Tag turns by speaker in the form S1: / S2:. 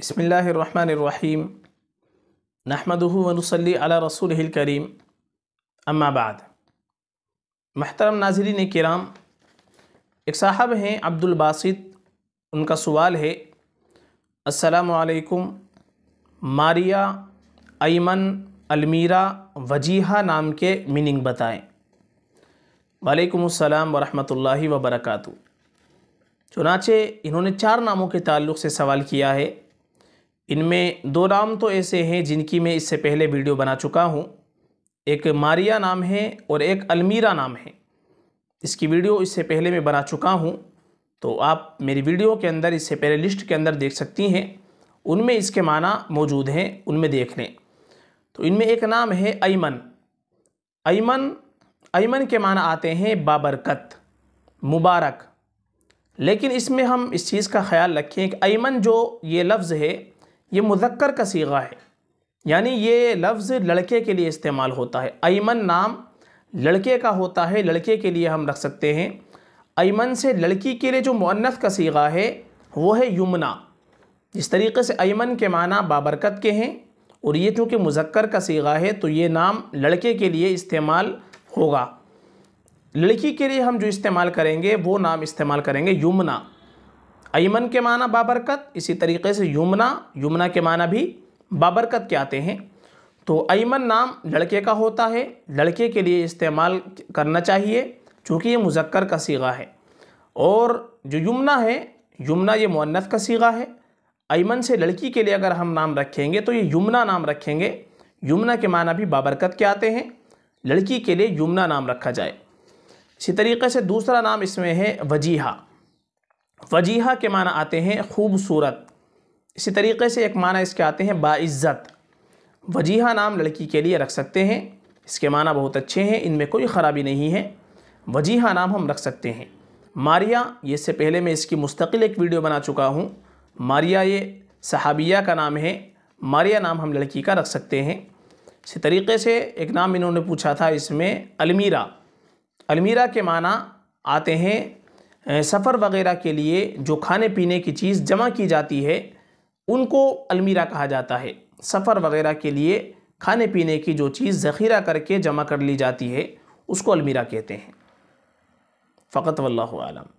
S1: बसमीम नहमदूनसली अला रसूल करीम अम्माबाद महतरम नाजरीन कराम एक साहब हैं अब्दुल बासित उनका सवाल है असलकुम मारिया ऐमन अलमीरा वजीहा नाम के मीनिंग बताएं वालेकुम वरहमतुल्लाहि व बरकातु चुनाचे इन्होंने चार नामों के ताल्लुक़ से सवाल किया है इनमें दो नाम तो ऐसे हैं जिनकी मैं इससे पहले वीडियो बना चुका हूँ एक मारिया नाम है और एक अलमीरा नाम है इसकी वीडियो इससे पहले मैं बना चुका हूँ तो आप मेरी वीडियो के अंदर इससे पहले लिस्ट के अंदर देख सकती हैं उनमें इसके माना मौजूद हैं उनमें देख लें तो इनमें एक नाम है ऐमन ऐमन ऐमन के माना आते हैं बाबरकत मुबारक लेकिन इसमें हम इस चीज़ का ख्याल रखें कि ऐमन जो ये लफ्ज़ है ये मुजक्कर का सीगा है यानी ये लफ्ज़ लड़के के लिए इस्तेमाल होता है अयमन नाम लड़के का होता है लड़के के लिए हम रख सकते हैं अयमन से लड़की के लिए जो मुन्नत का सीगा है वो है यमुना जिस तरीके से अयमन के माना बाबरकत के हैं और ये चूँकि मुजक्कर का सीगा है तो ये नाम लड़के के लिए इस्तेमाल होगा लड़की के लिए हम जो इस्तेमाल करेंगे वो नाम इस्तेमाल करेंगे यमुना अयमन के माना बाबरकत इसी तरीके से यमुना यमुना के माना भी बाबरकत के आते हैं तो अयमन नाम लड़के का होता है लड़के के लिए इस्तेमाल करना चाहिए चूँकि ये मुजक्कर का सीगा है और जो यमुना है यमुना ये मुन्नत का सीगा है अयमन से लड़की के लिए अगर हम नाम रखेंगे तो ये यमुना नाम रखेंगे यमुना के माना भी बाबरकत के आते हैं लड़की के लिए यमुना नाम रखा जाए इसी तरीके से दूसरा नाम इसमें है वजीहा वजीहा के माना आते हैं खूबसूरत इसी तरीके से एक माना इसके आते हैं बाइज़्ज़त वजीहा नाम लड़की के लिए रख सकते हैं इसके माना बहुत अच्छे हैं इनमें कोई ख़राबी नहीं है वजीहा नाम हम रख सकते हैं मारिया ये इससे पहले मैं इसकी मुस्तकिल एक वीडियो बना चुका हूँ मारिया ये सहाबिया का नाम है मारिया नाम हम लड़की का रख सकते हैं इसी तरीके से एक नाम इन्होंने पूछा था इसमें अलमीरा अलमीरा के माना आते हैं सफ़र वगैरह के लिए जो खाने पीने की चीज़ जमा की जाती है उनको अलमीरा कहा जाता है सफ़र वगैरह के लिए खाने पीने की जो चीज़ ज़ख़ीरा करके जमा कर ली जाती है उसको अलमीरा कहते हैं फ़कत वल्लम